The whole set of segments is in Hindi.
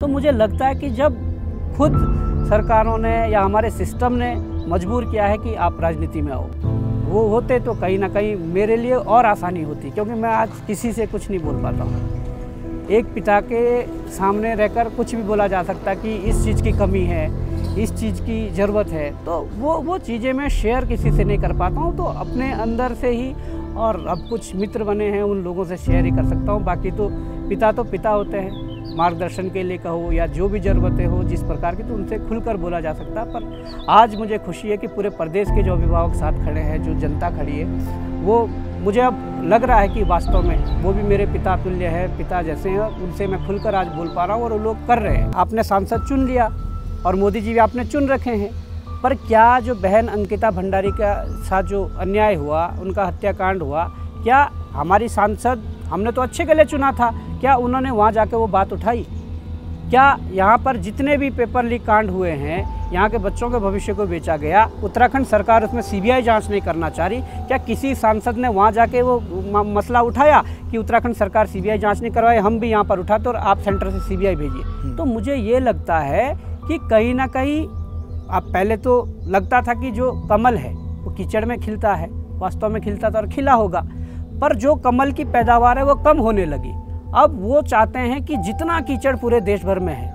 तो मुझे लगता है कि जब खुद सरकारों ने या हमारे सिस्टम ने मजबूर किया है कि आप राजनीति में आओ वो होते तो कहीं ना कहीं मेरे लिए और आसानी होती क्योंकि मैं आज किसी से कुछ नहीं बोल पाता हूँ एक पिता के सामने रहकर कुछ भी बोला जा सकता कि इस चीज़ की कमी है इस चीज़ की ज़रूरत है तो वो वो चीज़ें मैं शेयर किसी से नहीं कर पाता हूँ तो अपने अंदर से ही और अब कुछ मित्र बने हैं उन लोगों से शेयर ही कर सकता हूँ बाकी तो पिता तो पिता होते हैं मार्गदर्शन के लिए कहो या जो भी ज़रूरतें हो जिस प्रकार की तो उनसे खुलकर बोला जा सकता पर आज मुझे खुशी है कि पूरे प्रदेश के जो अभिभावक साथ खड़े हैं जो जनता खड़ी है वो मुझे अब लग रहा है कि वास्तव में वो भी मेरे पिता तुल्य है पिता जैसे हैं उनसे मैं खुलकर आज बोल पा रहा हूँ और वो लोग कर रहे हैं आपने सांसद चुन लिया और मोदी जी भी आपने चुन रखे हैं पर क्या जो बहन अंकिता भंडारी का साथ जो अन्याय हुआ उनका हत्याकांड हुआ क्या हमारी सांसद हमने तो अच्छे के लिए चुना था क्या उन्होंने वहाँ जाके वो बात उठाई क्या यहाँ पर जितने भी पेपर लीक कांड हुए हैं यहाँ के बच्चों के भविष्य को बेचा गया उत्तराखंड सरकार उसमें सीबीआई जांच नहीं करना चाह रही क्या किसी सांसद ने वहाँ जाके वो मसला उठाया कि उत्तराखंड सरकार सीबीआई जांच नहीं करवाए हम भी यहाँ पर उठाते और आप सेंटर से सीबीआई भेजिए हम्म। तो मुझे ये लगता है कि कहीं ना कहीं अब पहले तो लगता था कि जो कमल है वो कीचड़ में खिलता है वास्तव में खिलता था और खिला होगा पर जो कमल की पैदावार है वो कम होने लगी अब वो चाहते हैं कि जितना कीचड़ पूरे देश भर में है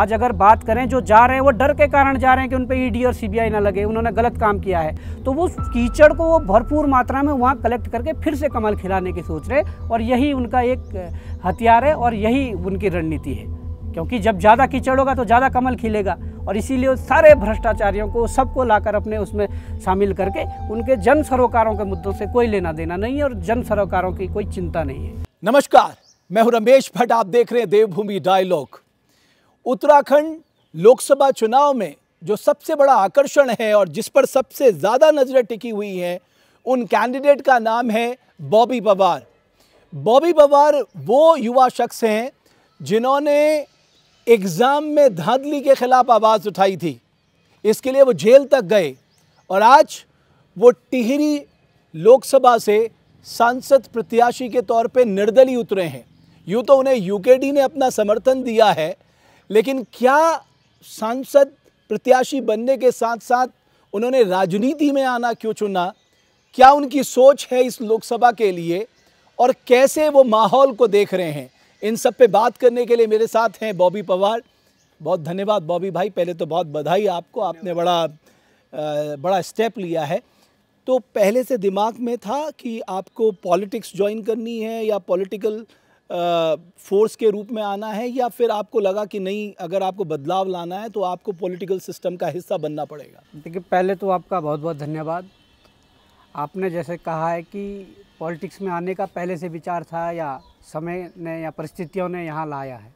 आज अगर बात करें जो जा रहे हैं वो डर के कारण जा रहे हैं कि उन पर ईडी e और सीबीआई ना लगे उन्होंने गलत काम किया है तो वो कीचड़ को वो भरपूर मात्रा में वहाँ कलेक्ट करके फिर से कमल खिलाने की सोच रहे और यही उनका एक हथियार है और यही उनकी रणनीति है क्योंकि जब ज़्यादा कीचड़ होगा तो ज़्यादा कमल खिलेगा और इसीलिए सारे भ्रष्टाचारियों को सबको लाकर अपने उसमें शामिल करके उनके जन सरोकारों के मुद्दों से कोई लेना देना नहीं है और जन सरोकारों की कोई चिंता नहीं है नमस्कार मैं हूं रमेश भट्ट आप देख रहे हैं देवभूमि डायलॉग उत्तराखंड लोकसभा चुनाव में जो सबसे बड़ा आकर्षण है और जिस पर सबसे ज़्यादा नज़रें टिकी हुई हैं उन कैंडिडेट का नाम है बॉबी पवार बॉबी पवार वो युवा शख्स हैं जिन्होंने एग्ज़ाम में धांधली के ख़िलाफ़ आवाज़ उठाई थी इसके लिए वो जेल तक गए और आज वो टिहरी लोकसभा से सांसद प्रत्याशी के तौर पे निर्दलीय उतरे हैं यूँ तो उन्हें यूकेडी ने अपना समर्थन दिया है लेकिन क्या सांसद प्रत्याशी बनने के साथ साथ उन्होंने राजनीति में आना क्यों चुना क्या उनकी सोच है इस लोकसभा के लिए और कैसे वो माहौल को देख रहे हैं इन सब पे बात करने के लिए मेरे साथ हैं बॉबी पवार बहुत धन्यवाद बॉबी भाई पहले तो बहुत बधाई आपको आपने बड़ा बड़ा स्टेप लिया है तो पहले से दिमाग में था कि आपको पॉलिटिक्स ज्वाइन करनी है या पॉलिटिकल फोर्स के रूप में आना है या फिर आपको लगा कि नहीं अगर आपको बदलाव लाना है तो आपको पॉलिटिकल सिस्टम का हिस्सा बनना पड़ेगा देखिए पहले तो आपका बहुत बहुत धन्यवाद आपने जैसे कहा है कि पॉलिटिक्स में आने का पहले से विचार था या समय ने या परिस्थितियों ने यहाँ लाया है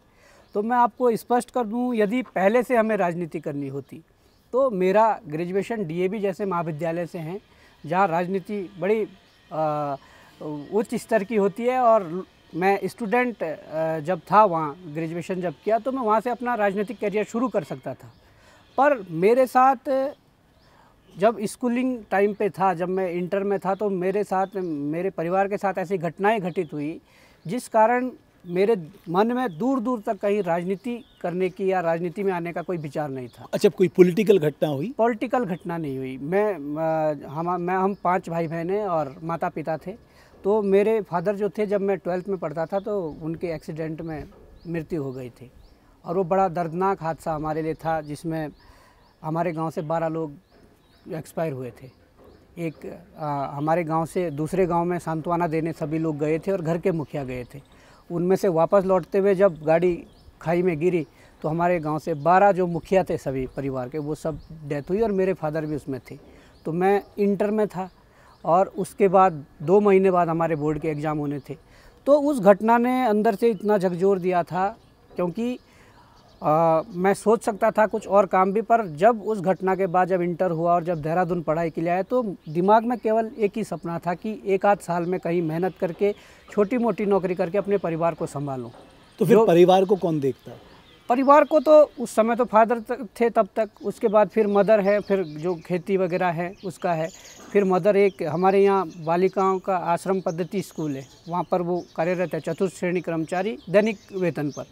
तो मैं आपको स्पष्ट कर दूँ यदि पहले से हमें राजनीति करनी होती तो मेरा ग्रेजुएशन डीएवी जैसे महाविद्यालय से हैं जहाँ राजनीति बड़ी उच्च स्तर की होती है और मैं स्टूडेंट जब था वहाँ ग्रेजुएशन जब किया तो मैं वहाँ से अपना राजनीतिक करियर शुरू कर सकता था पर मेरे साथ जब स्कूलिंग टाइम पे था जब मैं इंटर में था तो मेरे साथ मेरे परिवार के साथ ऐसी घटनाएं घटित हुई जिस कारण मेरे मन में दूर दूर तक कहीं राजनीति करने की या राजनीति में आने का कोई विचार नहीं था अच्छा कोई पॉलिटिकल घटना हुई पॉलिटिकल घटना नहीं हुई मैं हम मैं हम पांच भाई बहन हैं और माता पिता थे तो मेरे फादर जो थे जब मैं ट्वेल्थ में पढ़ता था तो उनके एक्सीडेंट में मृत्यु हो गई थी और वो बड़ा दर्दनाक हादसा हमारे लिए था जिसमें हमारे गाँव से बारह लोग एक्सपायर हुए थे एक आ, हमारे गांव से दूसरे गांव में सांत्वना देने सभी लोग गए थे और घर के मुखिया गए थे उनमें से वापस लौटते हुए जब गाड़ी खाई में गिरी तो हमारे गांव से 12 जो मुखिया थे सभी परिवार के वो सब डेथ हुई और मेरे फादर भी उसमें थे तो मैं इंटर में था और उसके बाद दो महीने बाद हमारे बोर्ड के एग्ज़ाम होने थे तो उस घटना ने अंदर से इतना झकझोर दिया था क्योंकि आ, मैं सोच सकता था कुछ और काम भी पर जब उस घटना के बाद जब इंटर हुआ और जब देहरादून पढ़ाई के लिए आया तो दिमाग में केवल एक ही सपना था कि एक आध साल में कहीं मेहनत करके छोटी मोटी नौकरी करके अपने परिवार को संभालूँ तो फिर परिवार को कौन देखता परिवार को तो उस समय तो फादर थे तब तक उसके बाद फिर मदर है फिर जो खेती वगैरह है उसका है फिर मदर एक हमारे यहाँ बालिकाओं का आश्रम पद्धति स्कूल है वहाँ पर वो कार्यरत है चतुर्थ श्रेणी कर्मचारी दैनिक वेतन पर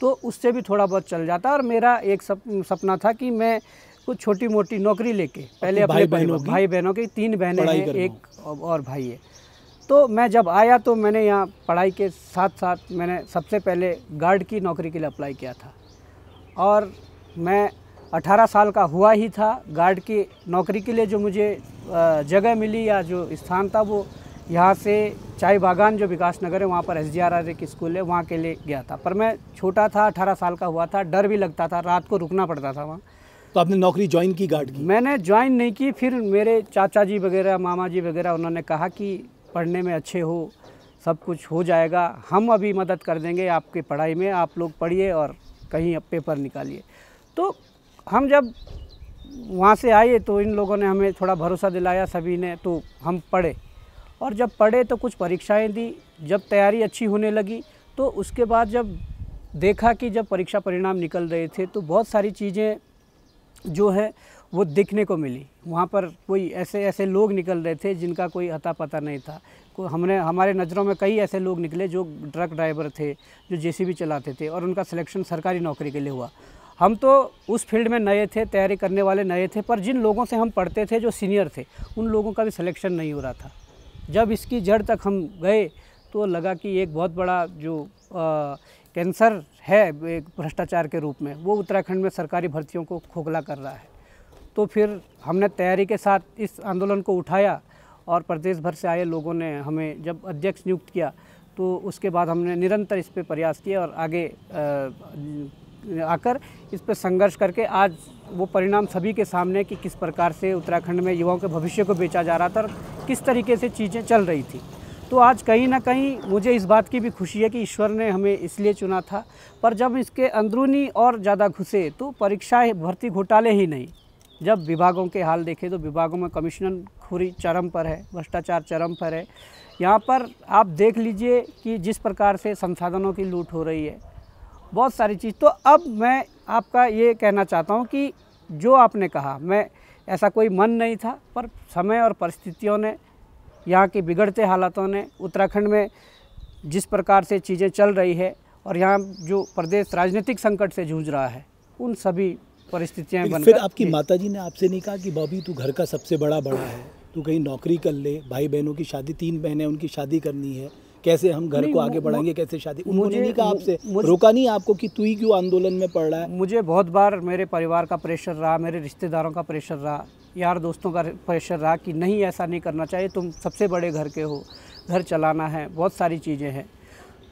तो उससे भी थोड़ा बहुत चल जाता और मेरा एक सप, सपना था कि मैं कुछ छोटी मोटी नौकरी लेके पहले अपने भाई बहनों की तीन बहनें हैं एक और भाई है तो मैं जब आया तो मैंने यहाँ पढ़ाई के साथ साथ मैंने सबसे पहले गार्ड की नौकरी के लिए अप्लाई किया था और मैं 18 साल का हुआ ही था गार्ड की नौकरी के लिए जो मुझे जगह मिली या जो स्थान था वो यहाँ से चाय बागान जो विकास नगर है वहाँ पर एस डी आर आर एक स्कूल है वहाँ के लिए गया था पर मैं छोटा था अठारह साल का हुआ था डर भी लगता था रात को रुकना पड़ता था वहाँ तो आपने नौकरी ज्वाइन की गार्ड की मैंने ज्वाइन नहीं की फिर मेरे चाचा जी वगैरह मामा जी वगैरह उन्होंने कहा कि पढ़ने में अच्छे हो सब कुछ हो जाएगा हम अभी मदद कर देंगे आपकी पढ़ाई में आप लोग पढ़िए और कहीं अब पेपर निकालिए तो हम जब वहाँ से आए तो इन लोगों ने हमें थोड़ा भरोसा दिलाया सभी ने तो हम पढ़े और जब पढ़े तो कुछ परीक्षाएं दी जब तैयारी अच्छी होने लगी तो उसके बाद जब देखा कि जब परीक्षा परिणाम निकल रहे थे तो बहुत सारी चीज़ें जो है वो देखने को मिली वहाँ पर कोई ऐसे ऐसे लोग निकल रहे थे जिनका कोई अता पता नहीं था को हमने हमारे नज़रों में कई ऐसे लोग निकले जो ट्रक ड्राइवर थे जो जेसीबी चलाते थे और उनका सिलेक्शन सरकारी नौकरी के लिए हुआ हम तो उस फील्ड में नए थे तैयारी करने वाले नए थे पर जिन लोगों से हम पढ़ते थे जो सीनियर थे उन लोगों का भी सिलेक्शन नहीं हो रहा था जब इसकी जड़ तक हम गए तो लगा कि एक बहुत बड़ा जो आ, कैंसर है एक भ्रष्टाचार के रूप में वो उत्तराखंड में सरकारी भर्तियों को खोखला कर रहा है तो फिर हमने तैयारी के साथ इस आंदोलन को उठाया और प्रदेश भर से आए लोगों ने हमें जब अध्यक्ष नियुक्त किया तो उसके बाद हमने निरंतर इस पर प्रयास किया और आगे आ, आकर इस पर संघर्ष करके आज वो परिणाम सभी के सामने कि किस प्रकार से उत्तराखंड में युवाओं के भविष्य को बेचा जा रहा था और किस तरीके से चीज़ें चल रही थी तो आज कहीं ना कहीं मुझे इस बात की भी खुशी है कि ईश्वर ने हमें इसलिए चुना था पर जब इसके अंदरूनी और ज़्यादा घुसे तो परीक्षाएँ भर्ती घोटाले ही नहीं जब विभागों के हाल देखें तो विभागों में कमिश्नर खुरी चरम पर है भ्रष्टाचार चरम पर है यहाँ पर आप देख लीजिए कि जिस प्रकार से संसाधनों की लूट हो रही है बहुत सारी चीज़ तो अब मैं आपका ये कहना चाहता हूँ कि जो आपने कहा मैं ऐसा कोई मन नहीं था पर समय और परिस्थितियों ने यहाँ की बिगड़ते हालातों ने उत्तराखंड में जिस प्रकार से चीज़ें चल रही है और यहाँ जो प्रदेश राजनीतिक संकट से जूझ रहा है उन सभी परिस्थितियाँ बन फिर आपकी माताजी ने आपसे नहीं कहा कि बॉबी तू घर का सबसे बड़ा बड़ा है तू कहीं नौकरी कर ले भाई बहनों की शादी तीन बहनें उनकी शादी करनी है कैसे हम घर को आगे बढ़ाएंगे कैसे शादी उन्होंने नहीं कहा आपसे रोका नहीं आपको कि तू ही क्यों आंदोलन में पड़ रहा है मुझे बहुत बार मेरे परिवार का प्रेशर रहा मेरे रिश्तेदारों का प्रेशर रहा यार दोस्तों का प्रेशर रहा कि नहीं ऐसा नहीं करना चाहिए तुम सबसे बड़े घर के हो घर चलाना है बहुत सारी चीज़ें हैं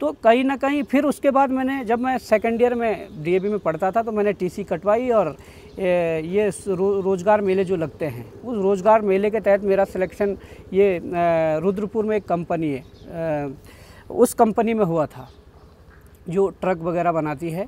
तो कहीं ना कहीं फिर उसके बाद मैंने जब मैं सेकेंड ईयर में डी में पढ़ता था तो मैंने टीसी कटवाई और ये रोज़गार मेले जो लगते हैं उस रोज़गार मेले के तहत मेरा सिलेक्शन ये रुद्रपुर में एक कंपनी है उस कंपनी में हुआ था जो ट्रक वगैरह बनाती है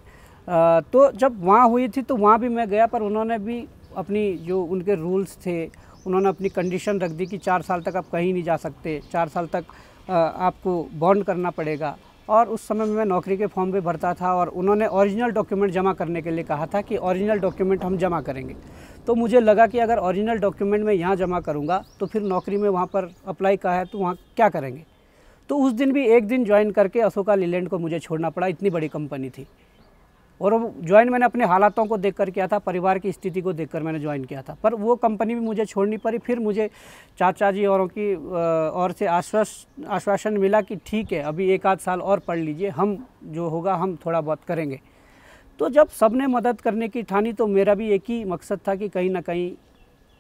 तो जब वहाँ हुई थी तो वहाँ भी मैं गया पर उन्होंने भी अपनी जो उनके रूल्स थे उन्होंने अपनी कंडीशन रख दी कि चार साल तक आप कहीं नहीं जा सकते चार साल तक आपको बॉन्ड करना पड़ेगा और उस समय मैं नौकरी के फॉर्म भी भरता था और उन्होंने ओरिजिनल डॉक्यूमेंट जमा करने के लिए कहा था कि ओरिजिनल डॉक्यूमेंट हम जमा करेंगे तो मुझे लगा कि अगर ओरिजिनल डॉक्यूमेंट मैं यहाँ जमा करूँगा तो फिर नौकरी में वहाँ पर अप्लाई कहा है तो वहाँ क्या करेंगे तो उस दिन भी एक दिन ज्वाइन करके अशोका लीलैंड को मुझे छोड़ना पड़ा इतनी बड़ी कंपनी थी और ज्वाइन मैंने अपने हालातों को देख कर किया था परिवार की स्थिति को देखकर मैंने ज्वाइन किया था पर वो कंपनी भी मुझे छोड़नी पड़ी फिर मुझे चाचा जी औरों की और से आश्वास आश्वासन मिला कि ठीक है अभी एक आध साल और पढ़ लीजिए हम जो होगा हम थोड़ा बहुत करेंगे तो जब सब ने मदद करने की ठानी तो मेरा भी एक ही मकसद था कि कहीं ना कहीं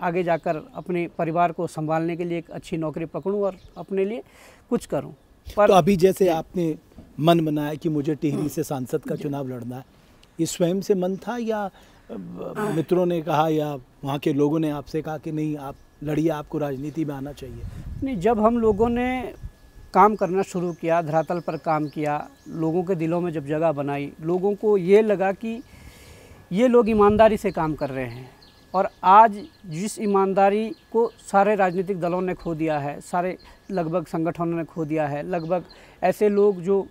आगे जाकर अपने परिवार को संभालने के लिए एक अच्छी नौकरी पकड़ूँ और अपने लिए कुछ करूँ तो पर तो अभी जैसे आपने मन बनाया कि मुझे टिहरी से सांसद का चुनाव लड़ना है ये स्वयं से मन था या मित्रों ने कहा या वहाँ के लोगों ने आपसे कहा कि नहीं आप लड़िए आपको राजनीति में आना चाहिए नहीं जब हम लोगों ने काम करना शुरू किया धरातल पर काम किया लोगों के दिलों में जब जगह बनाई लोगों को ये लगा कि ये लोग ईमानदारी से काम कर रहे हैं और आज जिस ईमानदारी को सारे राजनीतिक दलों ने खो दिया है सारे लगभग संगठनों ने खो दिया है लगभग ऐसे लोग जो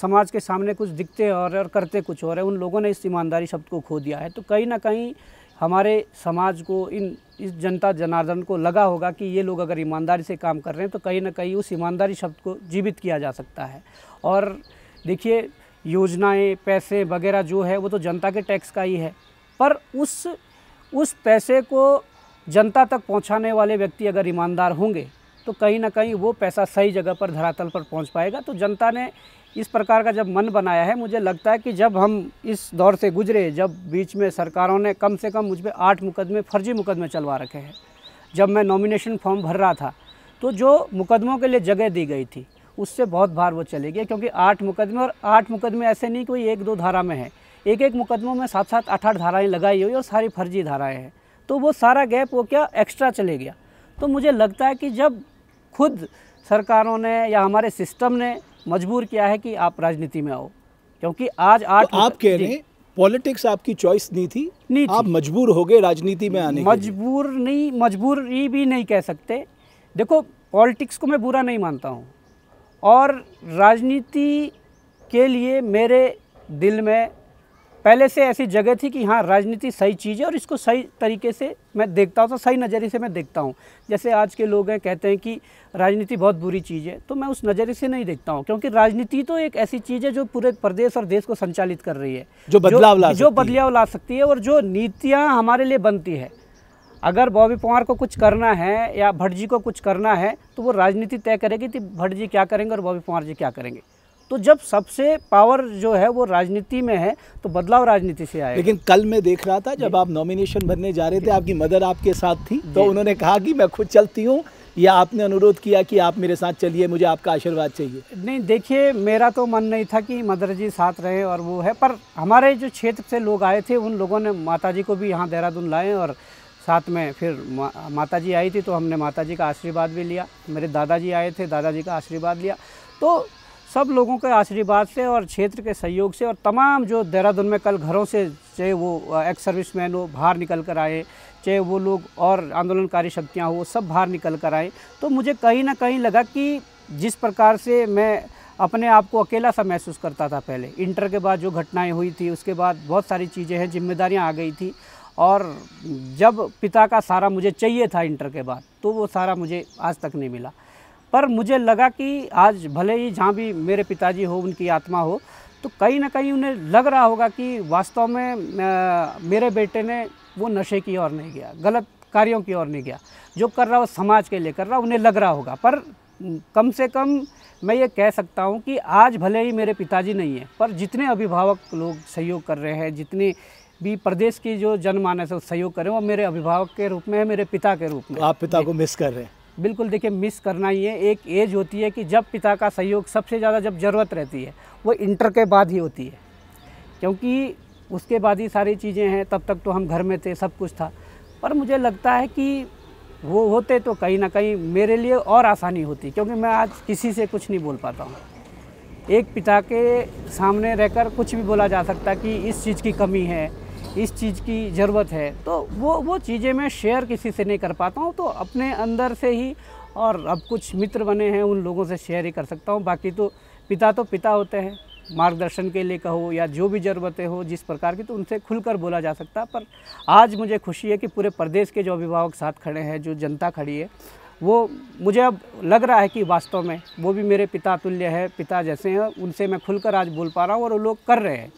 समाज के सामने कुछ दिखते और और करते कुछ और है उन लोगों ने इस ईमानदारी शब्द को खो दिया है तो कहीं ना कहीं हमारे समाज को इन इस जनता जनार्दन को लगा होगा कि ये लोग अगर ईमानदारी से काम कर रहे हैं तो कहीं ना कहीं उस ईमानदारी शब्द को जीवित किया जा सकता है और देखिए योजनाएं पैसे वगैरह जो है वो तो जनता के टैक्स का ही है पर उस उस पैसे को जनता तक पहुंचाने वाले व्यक्ति अगर ईमानदार होंगे तो कहीं ना कहीं वो पैसा सही जगह पर धरातल पर पहुंच पाएगा तो जनता ने इस प्रकार का जब मन बनाया है मुझे लगता है कि जब हम इस दौर से गुजरे जब बीच में सरकारों ने कम से कम मुझ पर आठ मुकदमे फर्जी मुकदमे चलवा रखे हैं जब मैं नॉमिनेशन फॉर्म भर रहा था तो जो मुकदमों के लिए जगह दी गई थी उससे बहुत भार वो चले गए क्योंकि आठ मुकदमे और आठ मुकदमे ऐसे नहीं कोई एक दो धारा में है एक एक मुकदमों में सात सात आठ आठ धाराएँ लगाई हुई और सारी फर्जी धाराएँ हैं तो वो सारा गैप वो क्या एक्स्ट्रा चले गया तो मुझे लगता है कि जब खुद सरकारों ने या हमारे सिस्टम ने मजबूर किया है कि आप राजनीति में आओ क्योंकि आज तो आठ तो आप कह रहे हैं पॉलिटिक्स आपकी चॉइस नहीं थी नहीं आप मजबूर हो गए राजनीति में आने मजबूर नहीं मजबूरी भी नहीं कह सकते देखो पॉलिटिक्स को मैं बुरा नहीं मानता हूँ और राजनीति के लिए मेरे दिल में पहले से ऐसी जगह थी कि हाँ राजनीति सही चीज़ है और इसको सही तरीके से मैं देखता हूँ तो सही नज़रिए से मैं देखता हूँ जैसे आज के लोग हैं कहते हैं कि राजनीति बहुत बुरी चीज़ है तो मैं उस नज़रिए से नहीं देखता हूँ क्योंकि राजनीति तो एक ऐसी चीज़ है जो पूरे प्रदेश और देश को संचालित कर रही है जो बदलाव ला जो बदलाव ला सकती है और जो नीतियाँ हमारे लिए बनती है अगर बॉबी पवार को कुछ करना है या भट्ट जी को कुछ करना है तो वो राजनीति तय करेगी कि भट्ट जी क्या करेंगे और बॉबी पवार जी क्या करेंगे तो जब सबसे पावर जो है वो राजनीति में है तो बदलाव राजनीति से आया लेकिन कल मैं देख रहा था जब आप नॉमिनेशन भरने जा रहे थे आपकी मदर आपके साथ थी तो उन्होंने कहा कि मैं खुद चलती हूँ या आपने अनुरोध किया कि आप मेरे साथ चलिए मुझे आपका आशीर्वाद चाहिए नहीं देखिए मेरा तो मन नहीं था कि मदर जी साथ रहे और वो है पर हमारे जो क्षेत्र से लोग आए थे उन लोगों ने माता जी को भी यहाँ देहरादून लाए और साथ में फिर मा, माता जी आई थी तो हमने माता जी का आशीर्वाद भी लिया मेरे दादाजी आए थे दादाजी का आशीर्वाद लिया तो सब लोगों के आशीर्वाद से और क्षेत्र के सहयोग से और तमाम जो देहरादून में कल घरों से चाहे वो एक्स सर्विस मैन हो बाहर निकल कर आए चाहे वो लोग और आंदोलनकारी शक्तियाँ हो सब बाहर निकल कर आए तो मुझे कहीं ना कहीं लगा कि जिस प्रकार से मैं अपने आप को अकेला सा महसूस करता था पहले इंटर के बाद जो घटनाएं हुई थी उसके बाद बहुत सारी चीज़ें हैं जिम्मेदारियां आ गई थी और जब पिता का सारा मुझे चाहिए था इंटर के बाद तो वो सारा मुझे आज तक नहीं मिला पर मुझे लगा कि आज भले ही जहाँ भी मेरे पिताजी हो उनकी आत्मा हो तो कहीं ना कहीं उन्हें लग रहा होगा कि वास्तव में मेरे बेटे ने वो नशे की ओर नहीं गया गलत कार्यों की ओर नहीं गया जो कर रहा वो समाज के लिए कर रहा उन्हें लग रहा होगा पर कम से कम मैं ये कह सकता हूँ कि आज भले ही मेरे पिताजी नहीं हैं पर जितने अभिभावक लोग सहयोग कर रहे हैं जितने भी प्रदेश की जो जनमानस है सहयोग कर रहे हैं वो मेरे अभिभावक के रूप में है मेरे पिता के रूप में आप पिता को मिस कर रहे हैं बिल्कुल देखिए मिस करना ही है एक एज होती है कि जब पिता का सहयोग सबसे ज़्यादा जब ज़रूरत रहती है वो इंटर के बाद ही होती है क्योंकि उसके बाद ही सारी चीज़ें हैं तब तक तो हम घर में थे सब कुछ था पर मुझे लगता है कि वो होते तो कहीं ना कहीं मेरे लिए और आसानी होती क्योंकि मैं आज किसी से कुछ नहीं बोल पाता हूँ एक पिता के सामने रहकर कुछ भी बोला जा सकता कि इस चीज़ की कमी है इस चीज़ की ज़रूरत है तो वो वो चीज़ें मैं शेयर किसी से नहीं कर पाता हूँ तो अपने अंदर से ही और अब कुछ मित्र बने हैं उन लोगों से शेयर ही कर सकता हूँ बाकी तो पिता तो पिता होते हैं मार्गदर्शन के लिए कहो या जो भी ज़रूरतें हो जिस प्रकार की तो उनसे खुलकर बोला जा सकता है पर आज मुझे खुशी है कि पूरे प्रदेश के जो अभिभावक साथ खड़े हैं जो जनता खड़ी है वो मुझे अब लग रहा है कि वास्तव में वो भी मेरे पिता तुल्य है पिता जैसे हैं उनसे मैं खुलकर आज बोल पा रहा हूँ और वो लोग कर रहे हैं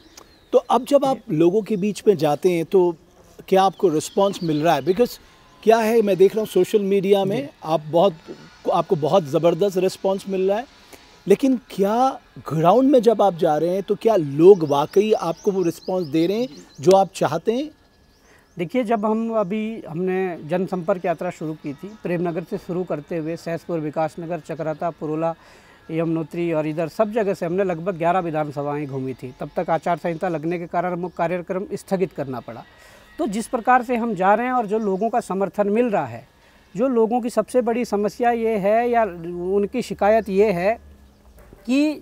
तो अब जब आप लोगों के बीच में जाते हैं तो क्या आपको रिस्पॉन्स मिल रहा है बिकॉज क्या है मैं देख रहा हूँ सोशल मीडिया में आप बहुत आपको बहुत ज़बरदस्त रिस्पॉन्स मिल रहा है लेकिन क्या ग्राउंड में जब आप जा रहे हैं तो क्या लोग वाकई आपको वो रिस्पॉन्स दे रहे हैं जो आप चाहते हैं देखिए जब हम अभी हमने जनसंपर्क यात्रा शुरू की थी प्रेमनगर से शुरू करते हुए सहसपुर विकास नगर चक्राता पुरोला यमुनोत्री और इधर सब जगह से हमने लगभग 11 विधानसभाएं घूमी थी तब तक आचार संहिता लगने के कारण हमको कार्यक्रम स्थगित करना पड़ा तो जिस प्रकार से हम जा रहे हैं और जो लोगों का समर्थन मिल रहा है जो लोगों की सबसे बड़ी समस्या ये है या उनकी शिकायत ये है कि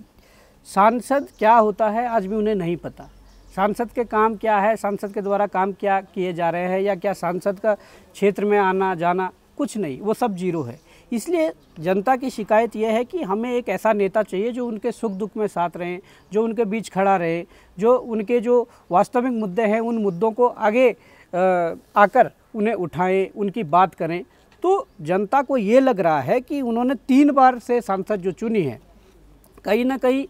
सांसद क्या होता है आज भी उन्हें नहीं पता सांसद के काम क्या है सांसद के द्वारा काम क्या किए जा रहे हैं या क्या सांसद का क्षेत्र में आना जाना कुछ नहीं वो सब जीरो है इसलिए जनता की शिकायत यह है कि हमें एक ऐसा नेता चाहिए जो उनके सुख दुख में साथ रहें जो उनके बीच खड़ा रहे जो उनके जो वास्तविक मुद्दे हैं उन मुद्दों को आगे आकर उन्हें उठाएं उनकी बात करें तो जनता को ये लग रहा है कि उन्होंने तीन बार से सांसद जो चुनी है कहीं ना कहीं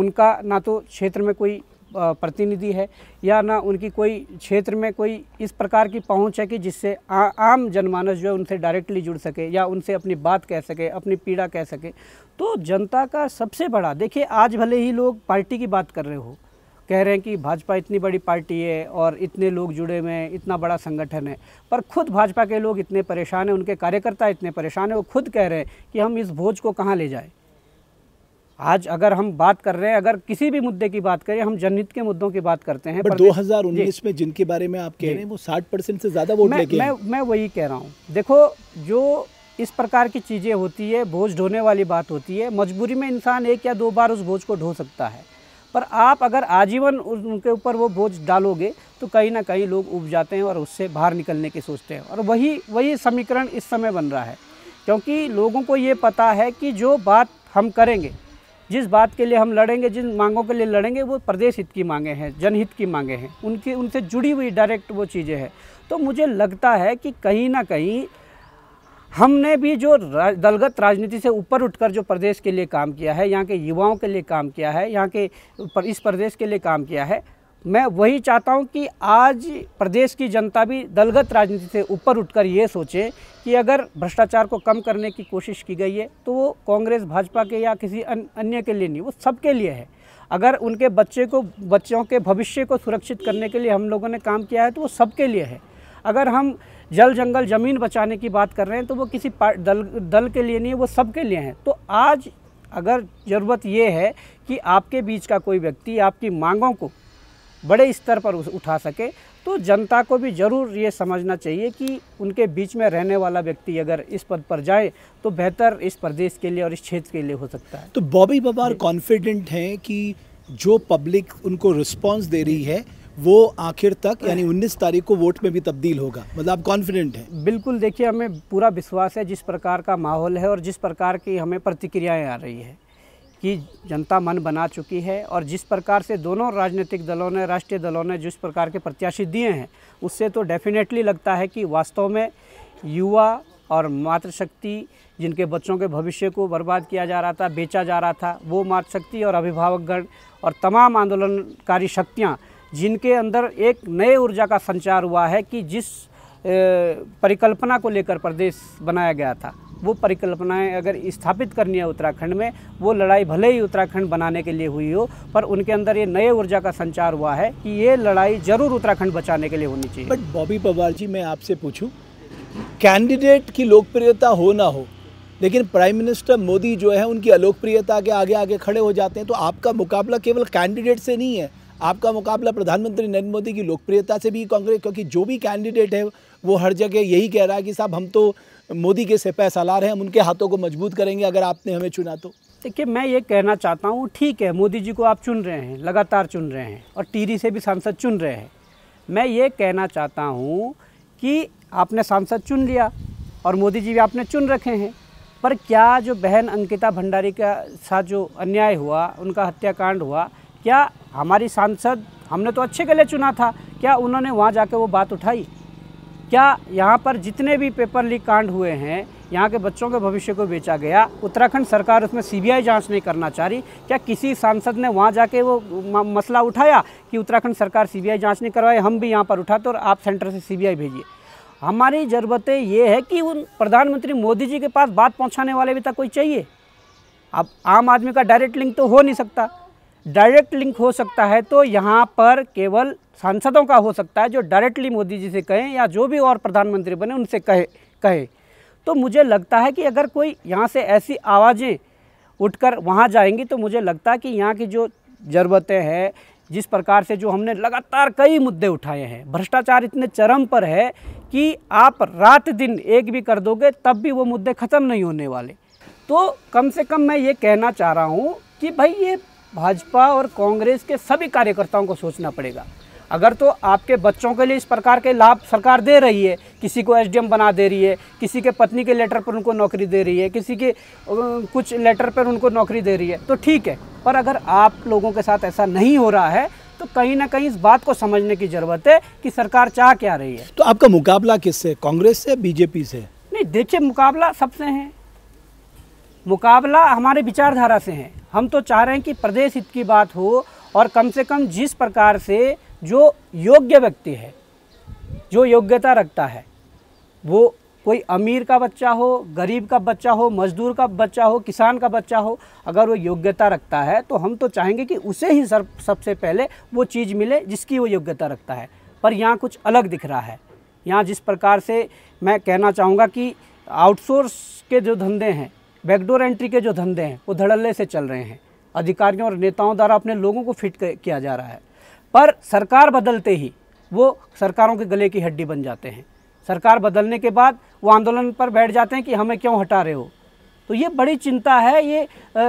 उनका ना तो क्षेत्र में कोई प्रतिनिधि है या ना उनकी कोई क्षेत्र में कोई इस प्रकार की पहुंच है कि जिससे आ, आम जनमानस जो है उनसे डायरेक्टली जुड़ सके या उनसे अपनी बात कह सके अपनी पीड़ा कह सके तो जनता का सबसे बड़ा देखिए आज भले ही लोग पार्टी की बात कर रहे हो कह रहे हैं कि भाजपा इतनी बड़ी पार्टी है और इतने लोग जुड़े हुए हैं इतना बड़ा संगठन है पर खुद भाजपा के लोग इतने परेशान हैं उनके कार्यकर्ता इतने परेशान हैं वो खुद कह रहे हैं कि हम इस भोज को कहाँ ले जाएँ आज अगर हम बात कर रहे हैं अगर किसी भी मुद्दे की बात करें हम जनहित के मुद्दों की बात करते हैं दो हज़ार उन्नीस में जिनके बारे में आप कह रहे हैं वो साठ परसेंट से ज़्यादा वोट लेके मैं मैं वही कह रहा हूँ देखो जो इस प्रकार की चीज़ें होती है बोझ ढोने वाली बात होती है मजबूरी में इंसान एक या दो बार उस बोझ को ढो सकता है पर आप अगर आजीवन उनके ऊपर वो बोझ डालोगे तो कहीं ना कहीं लोग उब जाते हैं और उससे बाहर निकलने की सोचते हैं और वही वही समीकरण इस समय बन रहा है क्योंकि लोगों को ये पता है कि जो बात हम करेंगे जिस बात के लिए हम लड़ेंगे जिन मांगों के लिए लड़ेंगे वो प्रदेश हित की मांगे हैं जनहित की मांगे हैं उनकी उनसे जुड़ी हुई डायरेक्ट वो चीज़ें हैं तो मुझे लगता है कि कहीं ना कहीं हमने भी जो दलगत राजनीति से ऊपर उठकर जो प्रदेश के लिए काम किया है यहाँ के युवाओं के लिए काम किया है यहाँ के इस प्रदेश के लिए काम किया है मैं वही चाहता हूं कि आज प्रदेश की जनता भी दलगत राजनीति से ऊपर उठकर ये सोचे कि अगर भ्रष्टाचार को कम करने की कोशिश की गई है तो वो कांग्रेस भाजपा के या किसी अन्य के लिए नहीं वो सबके लिए है अगर उनके बच्चे को बच्चों के भविष्य को सुरक्षित करने के लिए हम लोगों ने काम किया है तो वो सबके लिए है अगर हम जल जंगल ज़मीन बचाने की बात कर रहे हैं तो वो किसी दल दल के लिए नहीं है वो सबके लिए हैं तो आज अगर ज़रूरत ये है कि आपके बीच का कोई व्यक्ति आपकी मांगों को बड़े स्तर पर उठा सके तो जनता को भी ज़रूर ये समझना चाहिए कि उनके बीच में रहने वाला व्यक्ति अगर इस पद पर जाए तो बेहतर इस प्रदेश के लिए और इस क्षेत्र के लिए हो सकता है तो बॉबी बबार कॉन्फिडेंट हैं कि जो पब्लिक उनको रिस्पॉन्स दे रही है वो आखिर तक यानी 19 तारीख को वोट में भी तब्दील होगा मतलब आप कॉन्फिडेंट हैं बिल्कुल देखिए हमें पूरा विश्वास है जिस प्रकार का माहौल है और जिस प्रकार की हमें प्रतिक्रियाएं आ रही है की जनता मन बना चुकी है और जिस प्रकार से दोनों राजनीतिक दलों ने राष्ट्रीय दलों ने जिस प्रकार के प्रत्याशी दिए हैं उससे तो डेफिनेटली लगता है कि वास्तव में युवा और मातृशक्ति जिनके बच्चों के भविष्य को बर्बाद किया जा रहा था बेचा जा रहा था वो मातृशक्ति और अभिभावकगण और तमाम आंदोलनकारी शक्तियाँ जिनके अंदर एक नए ऊर्जा का संचार हुआ है कि जिस परिकल्पना को लेकर प्रदेश बनाया गया था वो परिकल्पनाएं अगर स्थापित करनी है उत्तराखंड में वो लड़ाई भले ही उत्तराखंड बनाने के लिए हुई हो पर उनके अंदर ये नए ऊर्जा का संचार हुआ है कि ये लड़ाई ज़रूर उत्तराखंड बचाने के लिए होनी चाहिए बट बॉबी पवार जी मैं आपसे पूछूँ कैंडिडेट की लोकप्रियता हो ना हो लेकिन प्राइम मिनिस्टर मोदी जो है उनकी अलोकप्रियता के आगे आगे खड़े हो जाते हैं तो आपका मुकाबला केवल कैंडिडेट से नहीं है आपका मुकाबला प्रधानमंत्री नरेंद्र मोदी की लोकप्रियता से भी कांग्रेस क्योंकि जो भी कैंडिडेट है वो हर जगह यही कह रहा है कि साहब हम तो मोदी के से पैसा ला रहे हैं हम उनके हाथों को मजबूत करेंगे अगर आपने हमें चुना तो देखिए मैं ये कहना चाहता हूँ ठीक है मोदी जी को आप चुन रहे हैं लगातार चुन रहे हैं और टीरी से भी सांसद चुन रहे हैं मैं ये कहना चाहता हूँ कि आपने सांसद चुन लिया और मोदी जी भी आपने चुन रखे हैं पर क्या जो बहन अंकिता भंडारी का साथ जो अन्याय हुआ उनका हत्याकांड हुआ क्या हमारी सांसद हमने तो अच्छे के लिए चुना था क्या उन्होंने वहाँ जाके वो बात उठाई क्या यहाँ पर जितने भी पेपर लीक कांड हुए हैं यहाँ के बच्चों के भविष्य को बेचा गया उत्तराखंड सरकार उसमें सीबीआई जांच नहीं करना चाह रही क्या किसी सांसद ने वहाँ जाके वो मसला उठाया कि उत्तराखंड सरकार सीबीआई जांच नहीं करवाए हम भी यहाँ पर उठाते और आप सेंटर से सीबीआई भेजिए हमारी ज़रूरतें ये है कि उन प्रधानमंत्री मोदी जी के पास बात पहुँचाने वाले भी तक कोई चाहिए अब आम आदमी का डायरेक्ट लिंक तो हो नहीं सकता डायरेक्ट लिंक हो सकता है तो यहाँ पर केवल सांसदों का हो सकता है जो डायरेक्टली मोदी जी से कहें या जो भी और प्रधानमंत्री बने उनसे कहे कहे तो मुझे लगता है कि अगर कोई यहाँ से ऐसी आवाज़ें उठकर वहाँ जाएंगी तो मुझे लगता है कि यहाँ की जो ज़रूरतें हैं जिस प्रकार से जो हमने लगातार कई मुद्दे उठाए हैं भ्रष्टाचार इतने चरम पर है कि आप रात दिन एक भी कर दोगे तब भी वो मुद्दे ख़त्म नहीं होने वाले तो कम से कम मैं ये कहना चाह रहा हूँ कि भाई ये भाजपा और कांग्रेस के सभी कार्यकर्ताओं को सोचना पड़ेगा अगर तो आपके बच्चों के लिए इस प्रकार के लाभ सरकार दे रही है किसी को एसडीएम बना दे रही है किसी के पत्नी के लेटर पर उनको नौकरी दे रही है किसी के कुछ लेटर पर उनको नौकरी दे रही है तो ठीक है पर अगर आप लोगों के साथ ऐसा नहीं हो रहा है तो कहीं ना कहीं इस बात को समझने की ज़रूरत है कि सरकार चाह क्या रही है तो आपका मुकाबला किससे कांग्रेस से बीजेपी से नहीं देखिए मुकाबला सबसे है मुकाबला हमारे विचारधारा से है हम तो चाह रहे हैं कि प्रदेश हित की बात हो और कम से कम जिस प्रकार से जो योग्य व्यक्ति है जो योग्यता रखता है वो कोई अमीर का बच्चा हो गरीब का बच्चा हो मजदूर का बच्चा हो किसान का बच्चा हो अगर वो योग्यता रखता है तो हम तो चाहेंगे कि उसे ही सर सबसे पहले वो चीज़ मिले जिसकी वो योग्यता रखता है पर यहाँ कुछ अलग दिख रहा है यहाँ जिस प्रकार से मैं कहना चाहूँगा कि आउटसोर्स के जो धंधे हैं बैकडोर एंट्री के जो धंधे हैं वो धड़ल्ले से चल रहे हैं अधिकारियों और नेताओं द्वारा अपने लोगों को फिट किया जा रहा है पर सरकार बदलते ही वो सरकारों के गले की हड्डी बन जाते हैं सरकार बदलने के बाद वो आंदोलन पर बैठ जाते हैं कि हमें क्यों हटा रहे हो तो ये बड़ी चिंता है ये